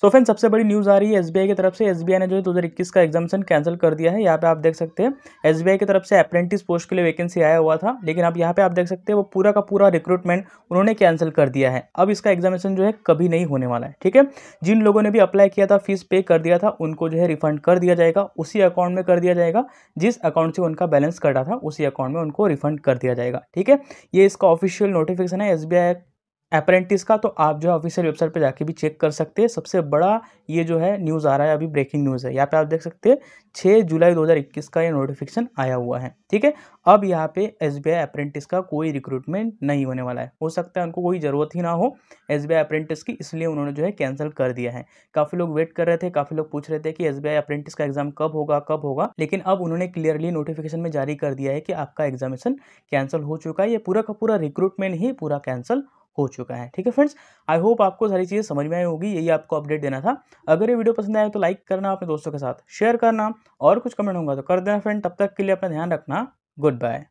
so friend सबसे बड़ी news आ रही है एसबीआई की तरफ से एसबीआई ने जो है दो हज़ार इक्कीस का एग्जामेशन कैंसिल कर दिया है यहाँ पे आप देख सकते हैं एसबीआई की तरफ से अप्रेंटिस पोस्ट के लिए वैकेंसी आया हुआ था लेकिन अब यहाँ पे आप देख सकते हैं वो पूरा का पूरा रिक्रूटमेंट उन्होंने कैंसिल कर दिया है अब इसका एग्जामेशन जो है कभी नहीं होने वाला है ठीक है जिन लोगों ने भी अप्लाई किया था फीस पे कर दिया था उनको जो है रिफंड कर दिया जाएगा उसी अकाउंट में कर दिया जाएगा जिस अकाउंट से उनका बैलेंस कटा था उसी अकाउंट में उनको रिफंड कर दिया जाएगा ठीक है ये इसका ऑफिशियल नोटिफिकेशन है एस अप्रेंटिस का तो आप जो है ऑफिशियल वेबसाइट पे जाके भी चेक कर सकते हैं सबसे बड़ा ये जो है न्यूज़ आ रहा है अभी ब्रेकिंग न्यूज़ है यहाँ पे आप देख सकते हैं छः जुलाई 2021 का ये नोटिफिकेशन आया हुआ है ठीक है अब यहाँ पे एस बी अप्रेंटिस का कोई रिक्रूटमेंट नहीं होने वाला है हो सकता है उनको कोई ज़रूरत ही ना हो एस बी अप्रेंटिस की इसलिए उन्होंने जो है कैंसिल कर दिया है काफ़ी लोग वेट कर रहे थे काफ़ी लोग पूछ रहे थे कि एस बी अप्रेंटिस का एग्ज़ाम कब होगा कब होगा लेकिन अब उन्होंने क्लियरली नोटिफिकेशन में जारी कर दिया है कि आपका एग्जामिनेशन कैंसिल हो चुका है ये पूरा का पूरा रिक्रूटमेंट ही पूरा कैंसिल हो चुका है ठीक है फ्रेंड्स आई होप आपको सारी चीज़ें समझ में आई होगी यही आपको अपडेट देना था अगर ये वीडियो पसंद आए तो लाइक करना अपने दोस्तों के साथ शेयर करना और कुछ कमेंट होगा तो कर देना फ्रेंड तब तक के लिए अपना ध्यान रखना गुड बाय